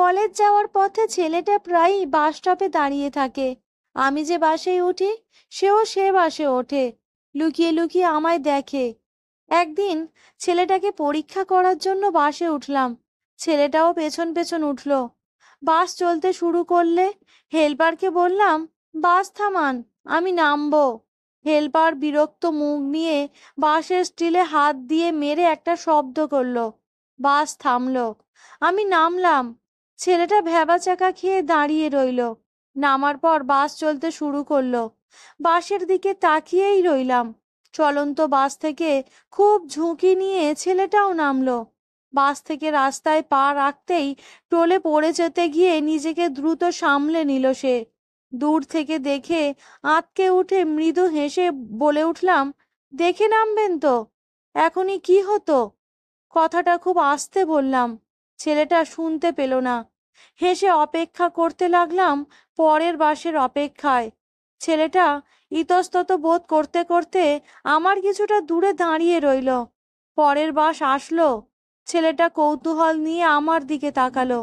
college যাওয়ার পথে ছেলেটা প্রায়ই বাস স্টপে দাঁড়িয়ে থাকে আমি যে বাসে উঠি সেও সে বাসে ওঠে লুকিয়ে লুকিয়ে আমায় দেখে একদিন ছেলেটাকে পরীক্ষা করার জন্য বাসে উঠলাম ছেলেটাও পেছন পেছন উঠল বাস চলতে শুরু করলে হেলপারকে বললাম বাস থামান আমি নামবো হেলপার বিরক্ত মুখ নিয়ে বাসের স্টিলে হাত দিয়ে মেরে একটা শব্দ করল বাস থামল আমি নামলাম ছেলেটা ভ্যাবা চাকা খেয়ে দাঁড়িয়ে রইল নামার পর বাস চলতে শুরু করলো বাসের দিকে তাকিয়েই রইলাম চলন্ত বাস থেকে খুব ঝুঁকি নিয়ে ছেলেটাও নামলো বাস থেকে রাস্তায় পা রাখতেই টোলে পড়ে যেতে গিয়ে নিজেকে দ্রুত সামলে নিল সে দূর থেকে দেখে আঁতকে উঠে মৃদু হেসে বলে উঠলাম দেখে নামবেন তো এখনই কি হতো কথাটা খুব আস্তে বললাম ছেলেটা শুনতে পেল না হেসে অপেক্ষা করতে লাগলাম পরের বাসের অপেক্ষায় ছেলেটা ইতস্তত বোধ করতে করতে আমার কিছুটা দূরে দাঁড়িয়ে রইল পরের বাস আসলো ছেলেটা কৌতূহল নিয়ে আমার দিকে তাকালো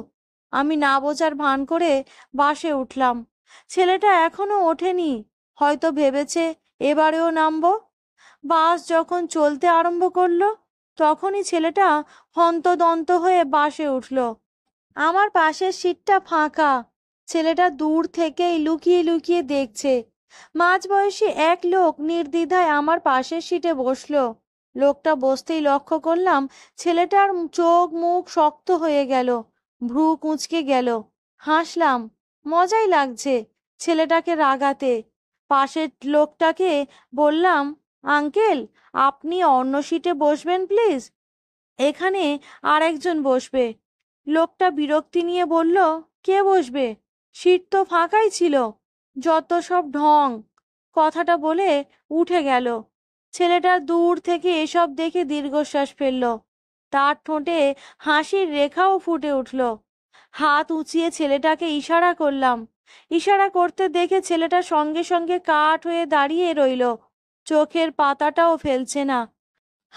আমি না বোঝার ভান করে বাসে উঠলাম ছেলেটা এখনো ওঠেনি হয়তো ভেবেছে এবারেও নামব বাস যখন চলতে আরম্ভ করলো তখনই ছেলেটা হন্তদন্ত হয়ে বাসে উঠল আমার পাশের সিটটা ফাঁকা ছেলেটা দূর থেকেই লুকিয়ে লুকিয়ে দেখছে মাঝবয়সী এক লোক নির্দ্বিধায় আমার পাশের সিটে বসল লোকটা বসতেই লক্ষ্য করলাম ছেলেটার চোখ মুখ শক্ত হয়ে গেল ভ্রু কুঁচকে গেল হাসলাম মজাই লাগছে ছেলেটাকে রাগাতে পাশের লোকটাকে বললাম আঙ্কেল আপনি অন্য সিটে বসবেন প্লিজ এখানে আর একজন বসবে লোকটা বিরক্তি নিয়ে বলল কে বসবে সিট তো ফাঁকাই ছিল যত সব ঢং কথাটা বলে উঠে গেল ছেলেটা দূর থেকে এসব দেখে দীর্ঘশ্বাস ফেলল তার ঠোঁটে হাসির রেখাও ফুটে উঠল হাত উঁচিয়ে ছেলেটাকে ইশারা করলাম ইশারা করতে দেখে ছেলেটা সঙ্গে সঙ্গে কাঠ হয়ে দাঁড়িয়ে রইল চোখের পাতাটাও ফেলছে না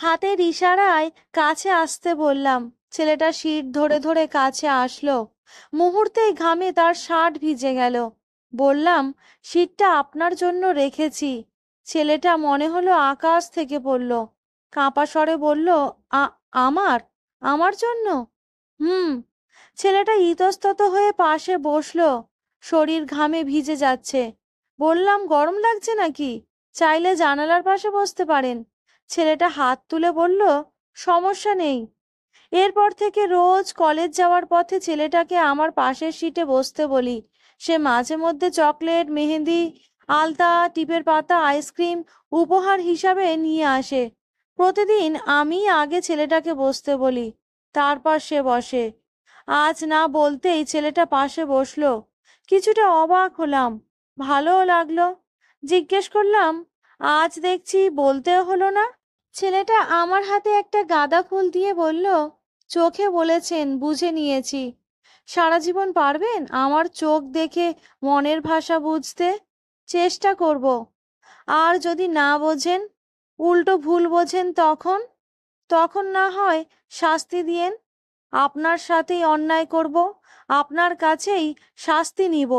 হাতের ইশারায় কাছে আসতে বললাম ছেলেটা শীত ধরে ধরে কাছে আসলো মুহূর্তেই ঘামে তার শার্ট ভিজে গেল বললাম শীতটা আপনার জন্য রেখেছি ছেলেটা মনে হলো আকাশ থেকে পড়ল কাঁপা স্বরে বলল আমার আমার জন্য হুম ছেলেটা ইতস্তত হয়ে পাশে বসলো শরীর ঘামে ভিজে যাচ্ছে বললাম গরম লাগছে নাকি চাইলে জানালার পাশে বসতে পারেন ছেলেটা হাত তুলে বলল সমস্যা নেই এরপর থেকে রোজ কলেজ যাওয়ার পথে ছেলেটাকে আমার পাশের সিটে বসতে বলি সে মাঝে মধ্যে চকলেট মেহেন্দি আলতা টিপের পাতা আইসক্রিম উপহার হিসাবে নিয়ে আসে প্রতিদিন আমি আগে ছেলেটাকে বসতে বলি তারপর সে বসে আজ না বলতেই ছেলেটা পাশে বসলো কিছুটা অবাক হলাম ভালোও লাগলো জিজ্ঞেস করলাম আজ দেখছি বলতেও হলো না ছেলেটা আমার হাতে একটা গাঁদা ফুল দিয়ে বলল চোখে বলেছেন বুঝে নিয়েছি সারা জীবন পারবেন আমার চোখ দেখে মনের ভাষা বুঝতে চেষ্টা করব আর যদি না বোঝেন উল্টো ভুল বোঝেন তখন তখন না হয় শাস্তি দিয়েন আপনার সাথেই অন্যায় করব আপনার কাছেই শাস্তি নিব